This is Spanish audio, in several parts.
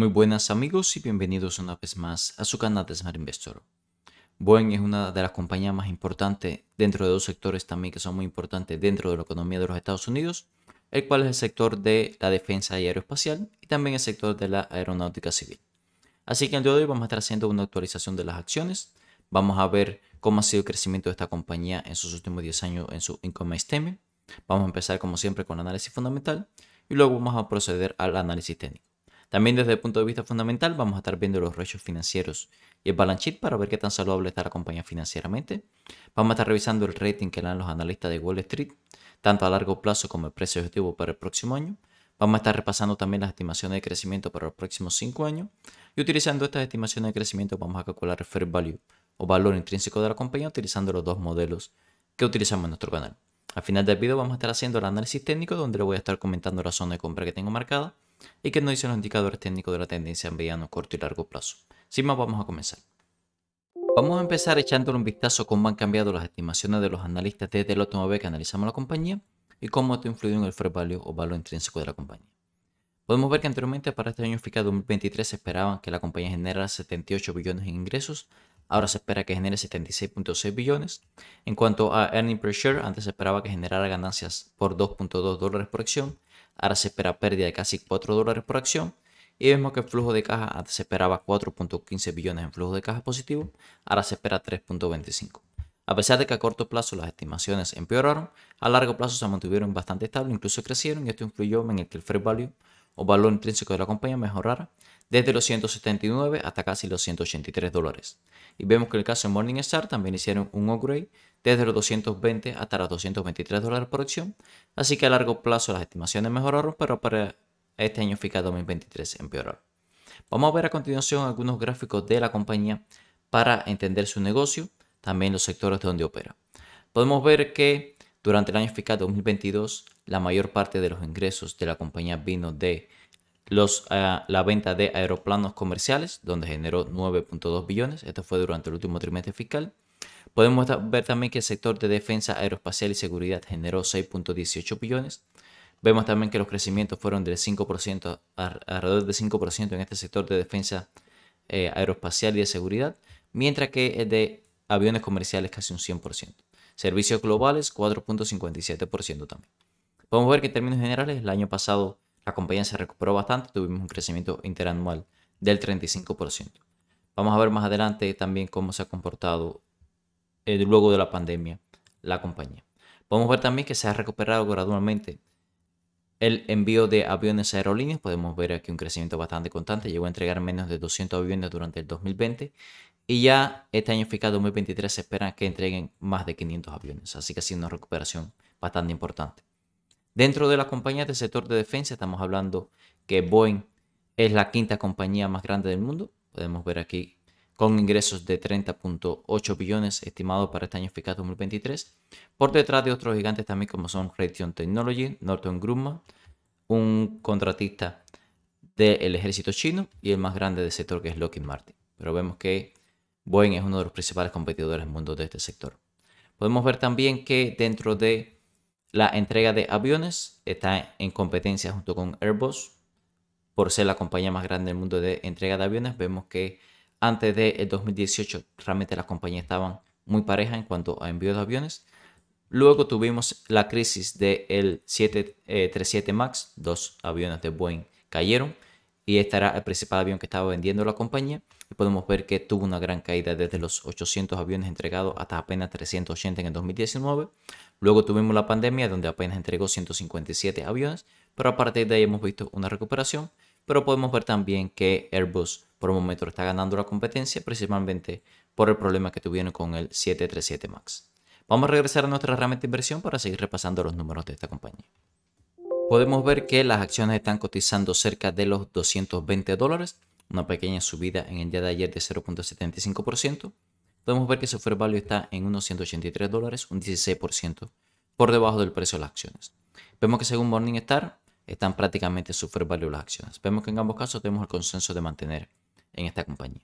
Muy buenas amigos y bienvenidos una vez más a su canal de Smart Investor. Boeing es una de las compañías más importantes dentro de dos sectores también que son muy importantes dentro de la economía de los Estados Unidos, el cual es el sector de la defensa y aeroespacial y también el sector de la aeronáutica civil. Así que el día de hoy vamos a estar haciendo una actualización de las acciones, vamos a ver cómo ha sido el crecimiento de esta compañía en sus últimos 10 años en su income statement, vamos a empezar como siempre con el análisis fundamental y luego vamos a proceder al análisis técnico. También desde el punto de vista fundamental vamos a estar viendo los ratios financieros y el balance sheet para ver qué tan saludable está la compañía financieramente. Vamos a estar revisando el rating que le dan los analistas de Wall Street, tanto a largo plazo como el precio objetivo para el próximo año. Vamos a estar repasando también las estimaciones de crecimiento para los próximos 5 años y utilizando estas estimaciones de crecimiento vamos a calcular el fair value o valor intrínseco de la compañía utilizando los dos modelos que utilizamos en nuestro canal. Al final del video vamos a estar haciendo el análisis técnico donde le voy a estar comentando la zona de compra que tengo marcada y que nos dicen los indicadores técnicos de la tendencia en mediano, corto y largo plazo. Sin más, vamos a comenzar. Vamos a empezar echándole un vistazo cómo han cambiado las estimaciones de los analistas desde el último vez que analizamos la compañía y cómo esto influye en el fair value o valor intrínseco de la compañía. Podemos ver que anteriormente para este año fiscal 2023 se esperaban que la compañía generara 78 billones en ingresos, ahora se espera que genere 76.6 billones. En cuanto a earning per share, antes se esperaba que generara ganancias por 2.2 dólares por acción, ahora se espera pérdida de casi 4 dólares por acción. Y vemos que el flujo de caja antes se esperaba 4.15 billones en flujo de caja positivo, ahora se espera 3.25. A pesar de que a corto plazo las estimaciones empeoraron, a largo plazo se mantuvieron bastante estables, incluso crecieron y esto influyó en el que el fair value o valor intrínseco de la compañía mejorara desde los 179 hasta casi los 183 dólares. Y vemos que en el caso de Morningstar también hicieron un upgrade desde los 220 hasta los 223 dólares por acción, así que a largo plazo las estimaciones mejoraron, pero para este año fiscal 2023 empeoraron. Vamos a ver a continuación algunos gráficos de la compañía para entender su negocio, también los sectores de donde opera. Podemos ver que durante el año fiscal 2022 la mayor parte de los ingresos de la compañía vino de eh, la venta de aeroplanos comerciales, donde generó 9.2 billones. Esto fue durante el último trimestre fiscal. Podemos ver también que el sector de defensa aeroespacial y seguridad generó 6.18 billones. Vemos también que los crecimientos fueron del 5%, alrededor del 5% en este sector de defensa eh, aeroespacial y de seguridad, mientras que el de aviones comerciales casi un 100%. Servicios globales 4.57% también. Podemos ver que en términos generales el año pasado la compañía se recuperó bastante, tuvimos un crecimiento interanual del 35%. Vamos a ver más adelante también cómo se ha comportado eh, luego de la pandemia la compañía. Podemos ver también que se ha recuperado gradualmente el envío de aviones a aerolíneas. Podemos ver aquí un crecimiento bastante constante. Llegó a entregar menos de 200 aviones durante el 2020 y ya este año fiscal 2023 se espera que entreguen más de 500 aviones. Así que ha sido una recuperación bastante importante. Dentro de la compañía de sector de defensa estamos hablando que Boeing es la quinta compañía más grande del mundo. Podemos ver aquí con ingresos de 30.8 billones estimados para este año fiscal 2023. Por detrás de otros gigantes también como son Raytheon Technology, Norton Grumman, un contratista del ejército chino y el más grande del sector que es Lockheed Martin. Pero vemos que Boeing es uno de los principales competidores del mundo de este sector. Podemos ver también que dentro de la entrega de aviones está en competencia junto con Airbus. Por ser la compañía más grande del mundo de entrega de aviones, vemos que antes del de 2018 realmente las compañías estaban muy parejas en cuanto a envío de aviones. Luego tuvimos la crisis del 737 eh, MAX, dos aviones de Boeing cayeron y este era el principal avión que estaba vendiendo la compañía y podemos ver que tuvo una gran caída desde los 800 aviones entregados hasta apenas 380 en el 2019. Luego tuvimos la pandemia donde apenas entregó 157 aviones, pero a partir de ahí hemos visto una recuperación. Pero podemos ver también que Airbus por el momento está ganando la competencia, principalmente por el problema que tuvieron con el 737 MAX. Vamos a regresar a nuestra herramienta de inversión para seguir repasando los números de esta compañía. Podemos ver que las acciones están cotizando cerca de los 220 dólares, una pequeña subida en el día de ayer de 0.75%. Podemos ver que su fair value está en unos 183 dólares, un 16% por debajo del precio de las acciones. Vemos que según Morningstar están prácticamente su fair value las acciones. Vemos que en ambos casos tenemos el consenso de mantener en esta compañía.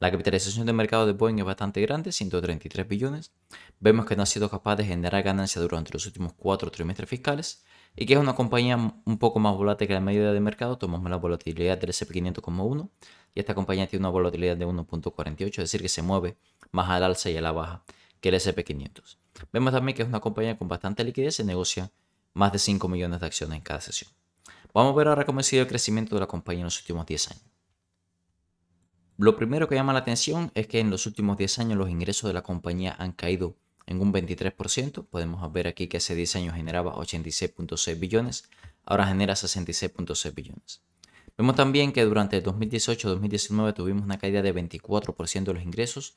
La capitalización de mercado de Boeing es bastante grande, 133 billones. Vemos que no ha sido capaz de generar ganancia durante los últimos cuatro trimestres fiscales y que es una compañía un poco más volátil que la media de mercado, tomamos la volatilidad del SP500 como 1 y esta compañía tiene una volatilidad de 1.48, es decir, que se mueve más al alza y a la baja que el SP500. Vemos también que es una compañía con bastante liquidez, se negocia más de 5 millones de acciones en cada sesión. Vamos a ver ahora cómo ha sido el crecimiento de la compañía en los últimos 10 años. Lo primero que llama la atención es que en los últimos 10 años los ingresos de la compañía han caído en un 23%. Podemos ver aquí que hace 10 años generaba 86.6 billones, ahora genera 66.6 billones. Vemos también que durante 2018-2019 tuvimos una caída de 24% de los ingresos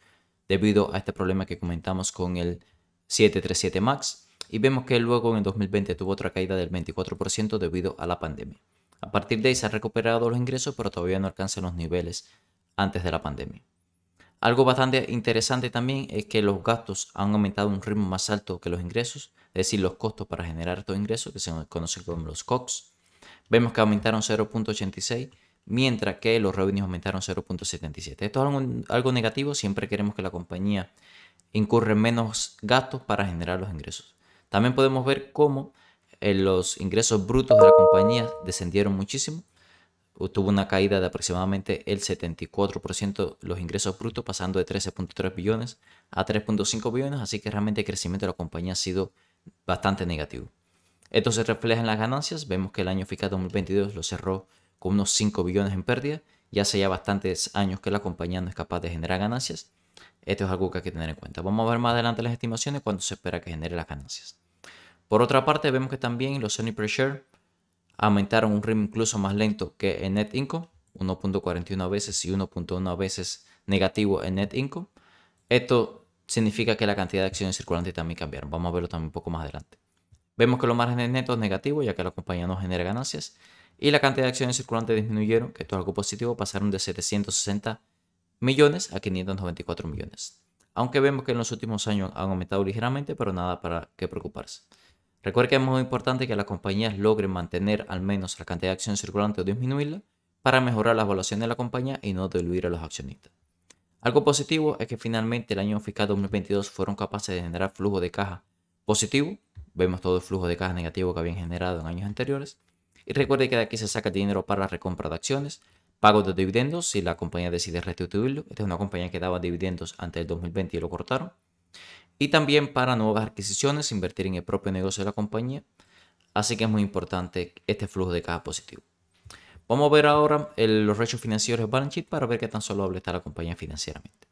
debido a este problema que comentamos con el 737 MAX y vemos que luego en el 2020 tuvo otra caída del 24% debido a la pandemia. A partir de ahí se han recuperado los ingresos pero todavía no alcanzan los niveles antes de la pandemia. Algo bastante interesante también es que los gastos han aumentado a un ritmo más alto que los ingresos, es decir, los costos para generar estos ingresos, que se conocen como los COX. Vemos que aumentaron 0.86, mientras que los revenues aumentaron 0.77. Esto es algo, negativo, siempre queremos que la compañía incurre menos gastos para generar los ingresos. También podemos ver cómo eh, los ingresos brutos de la compañía descendieron muchísimo, tuvo una caída de aproximadamente el 74% los ingresos brutos, pasando de 13.3 billones a 3.5 billones, así que realmente el crecimiento de la compañía ha sido bastante negativo. Esto se refleja en las ganancias, vemos que el año fiscal 2022 lo cerró con unos 5 billones en pérdida, ya hace ya bastantes años que la compañía no es capaz de generar ganancias, esto es algo que hay que tener en cuenta. Vamos a ver más adelante las estimaciones cuando se espera que genere las ganancias. Por otra parte, vemos que también los Sony per share aumentaron un ritmo incluso más lento que en net income, 1.41 veces y 1.1 veces negativo en net income. Esto significa que la cantidad de acciones circulantes también cambiaron. Vamos a verlo también un poco más adelante. Vemos que los márgenes netos negativos, ya que la compañía no genera ganancias, y la cantidad de acciones circulantes disminuyeron, que esto es algo positivo, pasaron de 760 millones a 594 millones. Aunque vemos que en los últimos años han aumentado ligeramente, pero nada para que preocuparse. Recuerde que es muy importante que las compañías logren mantener al menos la cantidad de acción circulante o disminuirla para mejorar la evaluación de la compañía y no diluir a los accionistas. Algo positivo es que finalmente el año fiscal 2022 fueron capaces de generar flujo de caja positivo. Vemos todo el flujo de caja negativo que habían generado en años anteriores. Y recuerde que de aquí se saca dinero para la recompra de acciones, pago de dividendos si la compañía decide restituirlo. Esta es una compañía que daba dividendos antes del 2020 y lo cortaron y también para nuevas adquisiciones, invertir en el propio negocio de la compañía. Así que es muy importante este flujo de caja positivo. Vamos a ver ahora los ratios financieros balance sheet para ver qué tan solvable está la compañía financieramente.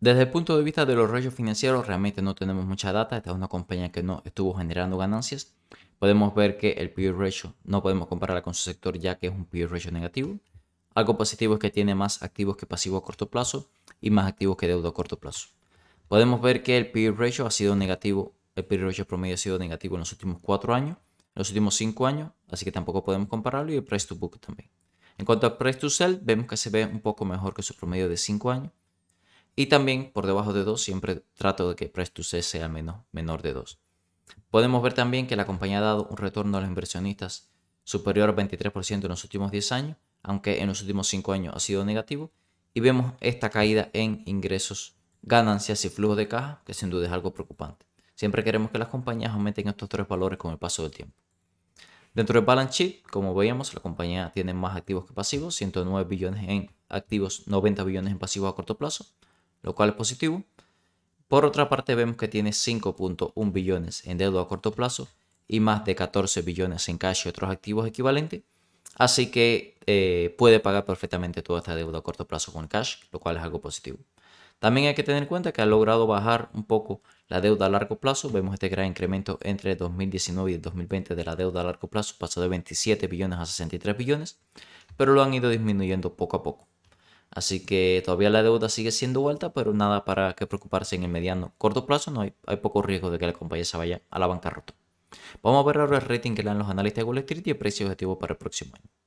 Desde el punto de vista de los ratios financieros, realmente no tenemos mucha data. Esta es una compañía que no estuvo generando ganancias. Podemos ver que el peer ratio no podemos compararla con su sector ya que es un peer ratio negativo. Algo positivo es que tiene más activos que pasivos a corto plazo y más activos que deuda a corto plazo. Podemos ver que el peer ratio ha sido negativo, el peer ratio promedio ha sido negativo en los últimos 4 años, en los últimos 5 años, así que tampoco podemos compararlo y el price to book también. En cuanto al price to sell, vemos que se ve un poco mejor que su promedio de 5 años. Y también por debajo de 2 siempre trato de que el price to sell sea menos, menor de 2. Podemos ver también que la compañía ha dado un retorno a los inversionistas superior al 23% en los últimos 10 años, aunque en los últimos 5 años ha sido negativo. Y vemos esta caída en ingresos ganancias y flujo de caja, que sin duda es algo preocupante. Siempre queremos que las compañías aumenten estos tres valores con el paso del tiempo. Dentro del balance sheet, como veíamos, la compañía tiene más activos que pasivos, 109 billones en activos, 90 billones en pasivos a corto plazo, lo cual es positivo. Por otra parte, vemos que tiene 5.1 billones en deuda a corto plazo y más de 14 billones en cash y otros activos equivalentes. Así que eh, puede pagar perfectamente toda esta deuda a corto plazo con cash, lo cual es algo positivo. También hay que tener en cuenta que ha logrado bajar un poco la deuda a largo plazo. Vemos este gran incremento entre 2019 y 2020 de la deuda a largo plazo. Pasó de 27 billones a 63 billones, pero lo han ido disminuyendo poco a poco. Así que todavía la deuda sigue siendo alta, pero nada para que preocuparse en el mediano corto plazo. No hay, poco riesgo de que la compañía se vaya a la bancarrota. Vamos a ver ahora el rating que le dan los analistas de Wall Street y el precio objetivo para el próximo año.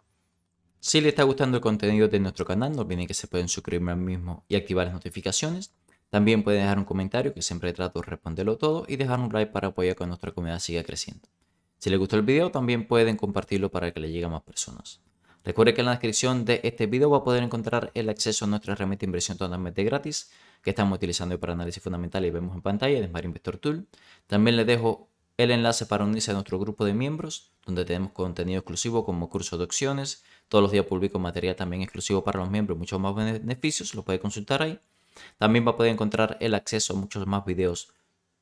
Si les está gustando el contenido de nuestro canal, no olviden que se pueden suscribir al mismo y activar las notificaciones. También pueden dejar un comentario, que siempre trato de responderlo todo, y dejar un like para apoyar que nuestra comunidad siga creciendo. Si les gustó el video, también pueden compartirlo para que le llegue a más personas. Recuerden que en la descripción de este video va a poder encontrar el acceso a nuestra herramienta de inversión totalmente gratis que estamos utilizando para análisis fundamental y vemos en pantalla de Smart Investor Tool. También les dejo el enlace para unirse a nuestro grupo de miembros, donde tenemos contenido exclusivo como cursos de opciones. Todos los días publico material también exclusivo para los miembros, muchos más beneficios, lo puede consultar ahí. También va a poder encontrar el acceso a muchos más videos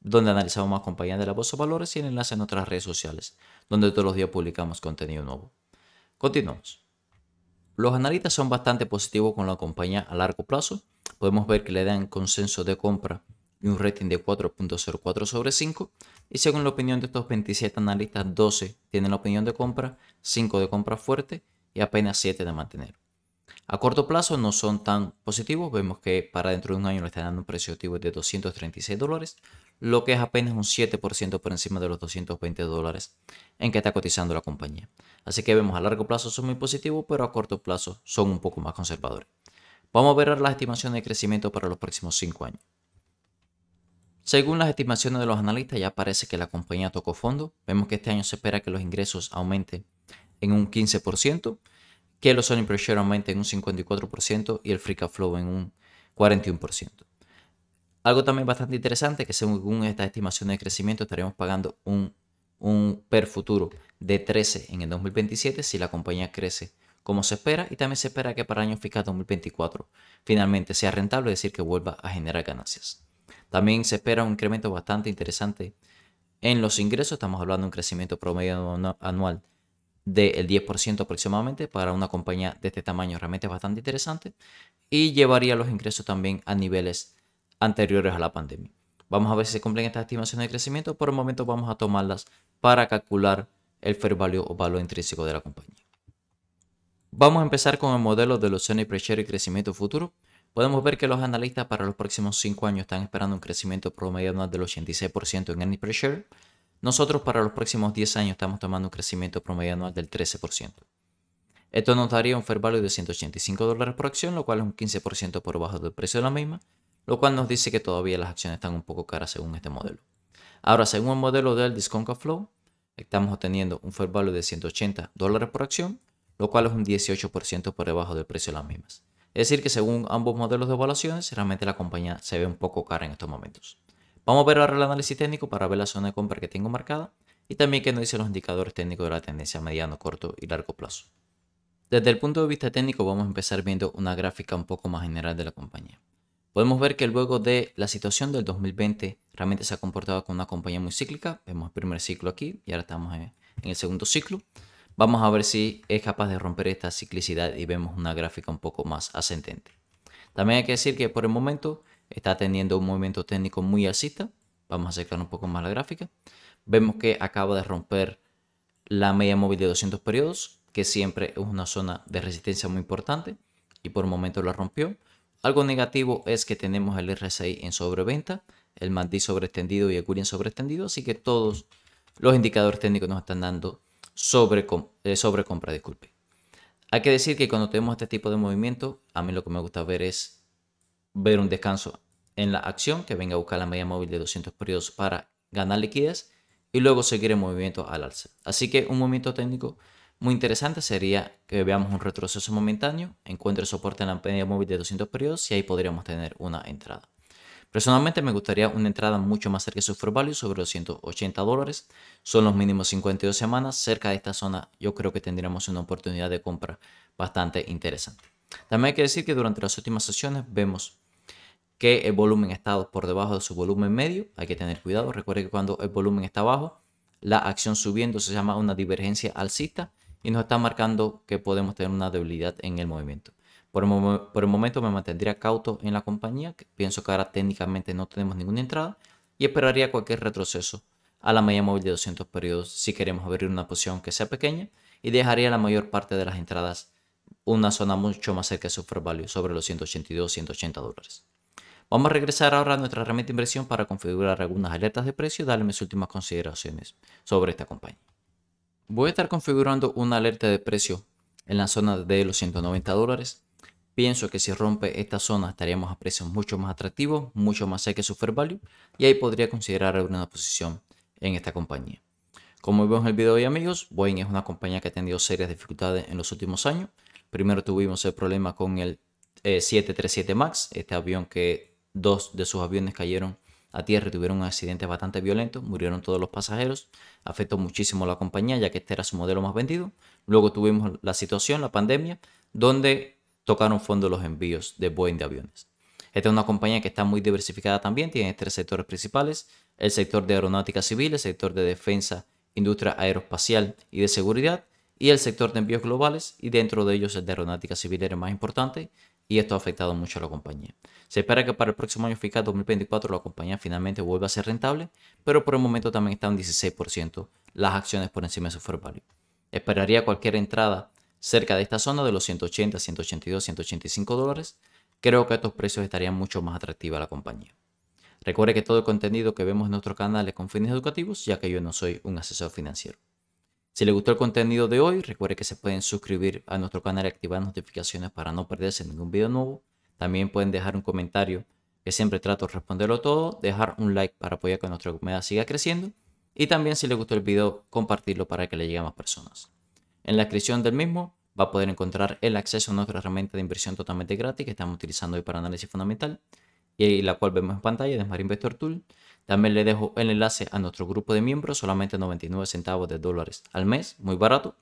donde analizamos más compañías de la bolsa de valores y el enlace a nuestras redes sociales, donde todos los días publicamos contenido nuevo. Continuamos. Los analistas son bastante positivos con la compañía a largo plazo. Podemos ver que le dan consenso de compra y un rating de 4.04 sobre 5. Y según la opinión de estos 27 analistas, 12 tienen la opinión de compra, 5 de compra fuerte y apenas 7 de mantener. A corto plazo no son tan positivos, vemos que para dentro de un año le están dando un precio activo de 236 dólares, lo que es apenas un 7% por encima de los 220 dólares en que está cotizando la compañía. Así que vemos a largo plazo son muy positivos, pero a corto plazo son un poco más conservadores. Vamos a ver las estimaciones de crecimiento para los próximos 5 años. Según las estimaciones de los analistas, ya parece que la compañía tocó fondo. Vemos que este año se espera que los ingresos aumenten en un 15%, que los earnings per share aumenten en un 54% y el free cash flow en un 41%. Algo también bastante interesante que según estas estimaciones de crecimiento estaremos pagando un, un per futuro de 13 en el 2027 si la compañía crece como se espera y también se espera que para el año fiscal 2024 finalmente sea rentable, es decir, que vuelva a generar ganancias. También se espera un incremento bastante interesante en los ingresos. Estamos hablando de un crecimiento promedio anual del 10% aproximadamente para una compañía de este tamaño. Realmente es bastante interesante y llevaría los ingresos también a niveles anteriores a la pandemia. Vamos a ver si se cumplen estas estimaciones de crecimiento. Por el momento vamos a tomarlas para calcular el fair value o valor intrínseco de la compañía. Vamos a empezar con el modelo de los y pre y crecimiento futuro. Podemos ver que los analistas para los próximos 5 años están esperando un crecimiento promedio anual del 86% en earnings Nosotros para los próximos 10 años estamos tomando un crecimiento promedio anual del 13%. Esto nos daría un fair value de 185 dólares por acción, lo cual es un 15% por debajo del precio de la misma, lo cual nos dice que todavía las acciones están un poco caras según este modelo. Ahora, según el modelo del discount flow, estamos obteniendo un fair value de 180 dólares por acción, lo cual es un 18% por debajo del precio de las mismas. Es decir, que según ambos modelos de evaluaciones, realmente la compañía se ve un poco cara en estos momentos. Vamos a ver ahora el análisis técnico para ver la zona de compra que tengo marcada y también que nos dicen los indicadores técnicos de la tendencia a mediano, corto y largo plazo. Desde el punto de vista técnico vamos a empezar viendo una gráfica un poco más general de la compañía. Podemos ver que luego de la situación del 2020 realmente se ha comportado como una compañía muy cíclica. Vemos el primer ciclo aquí y ahora estamos en el segundo ciclo. Vamos a ver si es capaz de romper esta ciclicidad y vemos una gráfica un poco más ascendente. También hay que decir que por el momento está teniendo un movimiento técnico muy alcista. Vamos a acercar un poco más la gráfica. Vemos que acaba de romper la media móvil de 200 periodos, que siempre es una zona de resistencia muy importante y por el momento la rompió. Algo negativo es que tenemos el RSI en sobreventa, el MACD sobreextendido y el sobre sobreextendido, así que todos los indicadores técnicos nos están dando sobre, eh, sobre compra, disculpe. Hay que decir que cuando tenemos este tipo de movimiento, a mí lo que me gusta ver es ver un descanso en la acción, que venga a buscar la media móvil de 200 periodos para ganar liquidez y luego seguir el movimiento al alza. Así que un movimiento técnico muy interesante sería que veamos un retroceso momentáneo, encuentre soporte en la media móvil de 200 periodos y ahí podríamos tener una entrada. Personalmente me gustaría una entrada mucho más cerca de su fair value, sobre los 180 dólares. Son los mínimos 52 semanas. Cerca de esta zona yo creo que tendríamos una oportunidad de compra bastante interesante. También hay que decir que durante las últimas sesiones vemos que el volumen ha estado por debajo de su volumen medio. Hay que tener cuidado. Recuerde que cuando el volumen está bajo, la acción subiendo se llama una divergencia alcista y nos está marcando que podemos tener una debilidad en el movimiento. Por el, momento me mantendría cauto en la compañía, pienso que ahora técnicamente no tenemos ninguna entrada, y esperaría cualquier retroceso a la media móvil de 200 periodos si queremos abrir una posición que sea pequeña y dejaría la mayor parte de las entradas una zona mucho más cerca de su value, sobre los 182-180 dólares. Vamos a regresar ahora a nuestra herramienta de inversión para configurar algunas alertas de precio y darle mis últimas consideraciones sobre esta compañía. Voy a estar configurando una alerta de precio en la zona de los 190 dólares Pienso que si rompe esta zona estaríamos a precios mucho más atractivos, mucho más cerca de su value y ahí podría considerar alguna posición en esta compañía. Como vemos en el video hoy amigos, Boeing es una compañía que ha tenido serias dificultades en los últimos años. Primero tuvimos el problema con el 737 eh, MAX, este avión que dos de sus aviones cayeron a tierra y tuvieron un accidente bastante violento, murieron todos los pasajeros, afectó muchísimo a la compañía ya que este era su modelo más vendido. Luego tuvimos la situación, la pandemia, donde tocaron fondo los envíos de Boeing de aviones. Esta es una compañía que está muy diversificada también, tiene tres sectores principales, el sector de aeronáutica civil, el sector de defensa, industria aeroespacial y de seguridad, y el sector de envíos globales, y dentro de ellos el de aeronáutica civil era el más importante, y esto ha afectado mucho a la compañía. Se espera que para el próximo año fiscal 2024 la compañía finalmente vuelva a ser rentable, pero por el momento también está un 16% las acciones por encima de su fair Esperaría cualquier entrada cerca de esta zona de los 180, 182, 185 dólares, creo que estos precios estarían mucho más atractivos a la compañía. Recuerde que todo el contenido que vemos en nuestro canal es con fines educativos, ya que yo no soy un asesor financiero. Si le gustó el contenido de hoy, recuerde que se pueden suscribir a nuestro canal y activar notificaciones para no perderse ningún video nuevo. También pueden dejar un comentario, que siempre trato de responderlo todo, dejar un like para apoyar que nuestra comunidad siga creciendo y también si le gustó el video, compartirlo para que le llegue a más personas. En la descripción del mismo va a poder encontrar el acceso a nuestra herramienta de inversión totalmente gratis que estamos utilizando hoy para análisis fundamental y la cual vemos en pantalla de Smart Investor Tool. También le dejo el enlace a nuestro grupo de miembros, solamente 99 centavos de dólares al mes, muy barato,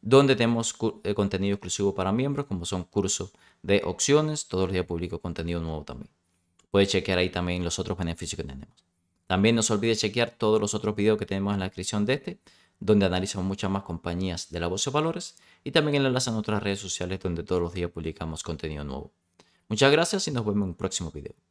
donde tenemos eh, contenido exclusivo para miembros, como son cursos de opciones, todos los días publico contenido nuevo también. Puede chequear ahí también los otros beneficios que tenemos. También no se olvide chequear todos los otros videos que tenemos en la descripción de este, donde analizamos muchas más compañías de la voz de valores y también el enlace a nuestras redes sociales donde todos los días publicamos contenido nuevo. Muchas gracias y nos vemos en un próximo video.